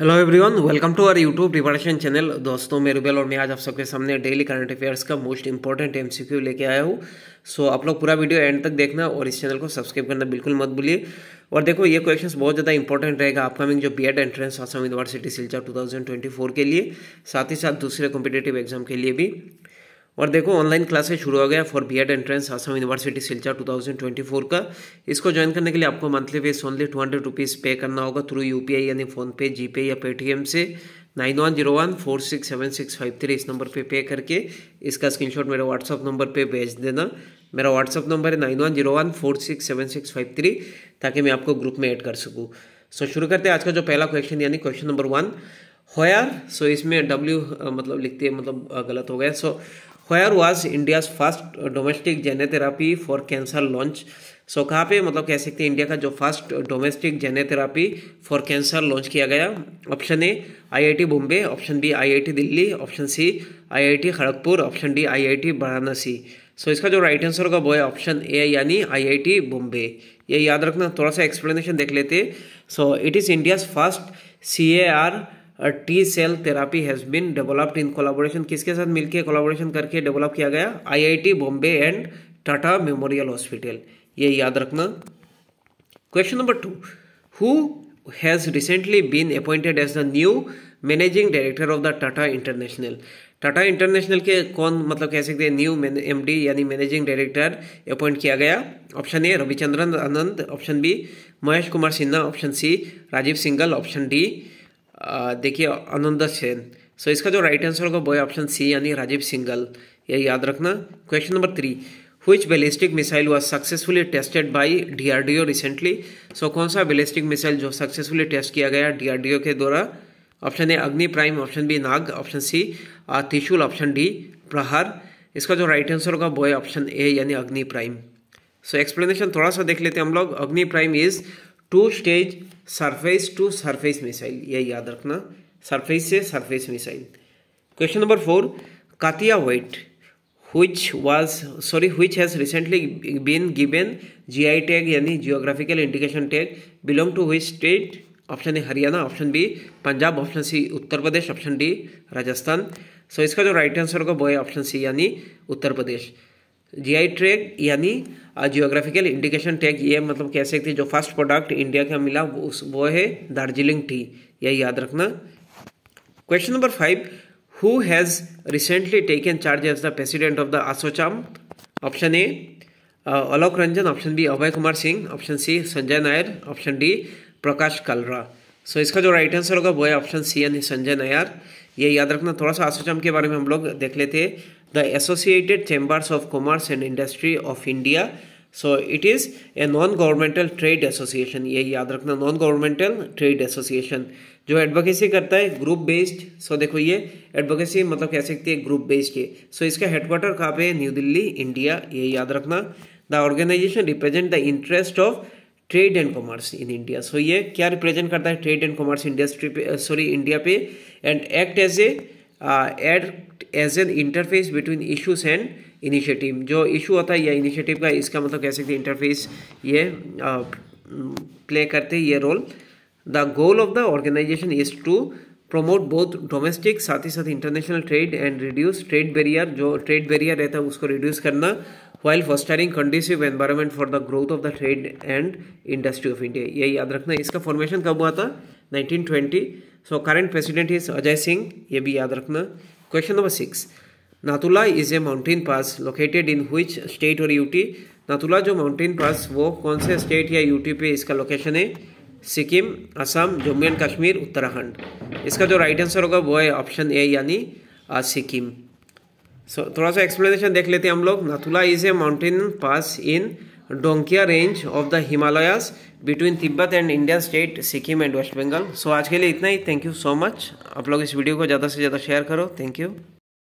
hello everyone welcome to our YouTube preparation channel दोस्तों मेरे बेल और मैं आज आप सबके सामने डेली करंट अफेयर्स का मोस्ट इंपॉर्टेंट एमसीक्यू लेके आया हूँ सो so, आप लोग पूरा वीडियो एंड तक देखना और इस चैनल को सब्सक्राइब करना बिल्कुल मत भूलिए और देखो ये क्वेश्चन बहुत ज़्यादा इंपॉर्टेंट रहेगा अपकमिंग जो B Ed entrance Assam university Silchar टू के लिए साथ ही साथ दूसरे कॉम्पिटेटिव एग्जाम के लिए भी और देखो ऑनलाइन क्लासेस शुरू हो गया for B Ed entrance Assam university Silchar 2024 का इसको ज्वाइन करने के लिए आपको monthly fees only two hundred rupees pay करना होगा थ्रू यू पी आई यानी फ़ोनपे जी पे या पेटीएम से nine one zero one four six seven six five three इस नंबर पे पे करके इसका स्क्रीनशॉट मेरे व्हाट्सअप नंबर पे भेज देना मेरा व्हाट्सअप नंबर है nine one zero one four six seven six five three ताकि मैं आपको ग्रुप में ऐड कर सकूँ सो so, शुरू करते हैं आज का जो पहला क्वेश्चन यानी question number one where so so, इसमें डब्ल्यू मतलब लिखते हैं मतलब गलत हो गया so where was India's first domestic gene therapy for cancer launch so कहाँ पे मतलब कह सकते हैं इंडिया का जो first domestic gene therapy for cancer launch किया गया option A IIT Bombay option B IIT Delhi option C IIT Kharagpur option D IIT Varanasi so इसका जो राइट आंसर होगा वो है ऑप्शन ए यानी आईआईटी बॉम्बे ये याद रखना थोड़ा सा एक्सप्लेनेशन देख लेते so it is India's first C A R T cell therapy has been developed in collaboration किसके साथ मिलकर कोलाबोरेशन करके डेवलप किया गया IIT Bombay and Tata memorial hospital ये याद रखना question number two who has recently been appointed as the new managing director of the Tata international Tata international के कौन मतलब कह सकते हैं न्यू एम डी यानी मैनेजिंग डायरेक्टर अपॉइंट किया गया option A Ravichandran Anand option B Mahesh Kumar Sinha option C Rajeev Singal option D Uh, देखिए अनंद सेन सो इसका जो राइट आंसर होगा बॉय ऑप्शन सी यानी राजीव सिंगल ये याद रखना question number three which ballistic missile was successfully tested by D R D O recently so कौन सा बैलिस्टिक मिसाइल जो सक्सेसफुली टेस्ट किया गया डी आर डी ओ के द्वारा option A Agni prime option B Nag option C Trishul option D Prahar इसका जो right answer होगा बॉय ऑप्शन ए यानी अग्नि प्राइम सो एक्सप्लेनेशन थोड़ा सा देख लेते हैं हम लोग Agni prime is two stage surface to surface missile यह याद रखना सरफेस से surface missile question number four Kathia wheat was sorry which has recently been given G I tag यानी geographical indication tag belong to which state option A Haryana option B Punjab option C Uttar Pradesh option D Rajasthan so so, इसका जो right answer होगा वो है option C यानी Uttar Pradesh GI tag यानी geographical indication tag ये मतलब कह सकते हैं जो फर्स्ट प्रोडक्ट इंडिया का मिला वो उस वो है दार्जिलिंग टी यह याद रखना question number five who has recently taken charge as the president of the ASSOCHAM option A Alok Ranjan option B Abhay Kumar Singh option C Sanjay Nayar option D Prakash Kalra so so, इसका जो राइट आंसर होगा वो है ऑप्शन सी यानी संजय नायर ये याद रखना थोड़ा सा आसोचम के बारे में हम लोग देख लेते हैं the associated chambers of commerce and industry of India so it is a non governmental trade association ये याद रखना नॉन गवर्नमेंटल ट्रेड एसोसिएशन जो एडवोकेसी करता है ग्रुप बेस्ड सो देखो ये एडवोकेसी मतलब कह सकती है ग्रुप बेस्ड है सो इसका हेडक्वार्टर कहाँ पे है न्यू दिल्ली इंडिया ये याद रखना the organisation represent the interest of trade and commerce in India so ये क्या रिप्रेजेंट करता है ट्रेड एंड कॉमर्स इंडस्ट्री पे सॉरी uh, इंडिया पे and act as a act as an interface between issues and initiative जो issue होता है या इनिशियटिव का इसका मतलब कह सकते हैं इंटरफेस ये प्ले uh, करते ये role the goal of the organisation is to promote both domestic साथ ही साथ international trade and reduce trade barrier जो ट्रेड बैरियर रहता है उसको रिड्यूस करना while fostering conducive environment for the growth of the trade and industry of India ये याद रखना इसका फॉर्मेशन कब हुआ था 1920 so current president is Ajay Singh ये भी याद रखना question number six Nathula is a mountain pass located in which state और यूटी नाथुला जो माउंटेन पास वो कौन से स्टेट या यूटी पे इसका लोकेशन है सिक्किम असम जम्मू एंड कश्मीर उत्तराखंड इसका जो राइट आंसर होगा वो है ऑप्शन ए यानी सिक्किम सो थोड़ा सा एक्सप्लेनेशन देख लेते हैं हम लोग Nathula is a mountain pass in Donkia range of the Himalayas between Tibet and India state Sikkim and West Bengal so आज के लिए इतना ही थैंक यू सो मच आप लोग इस वीडियो को ज़्यादा से ज़्यादा शेयर करो थैंक यू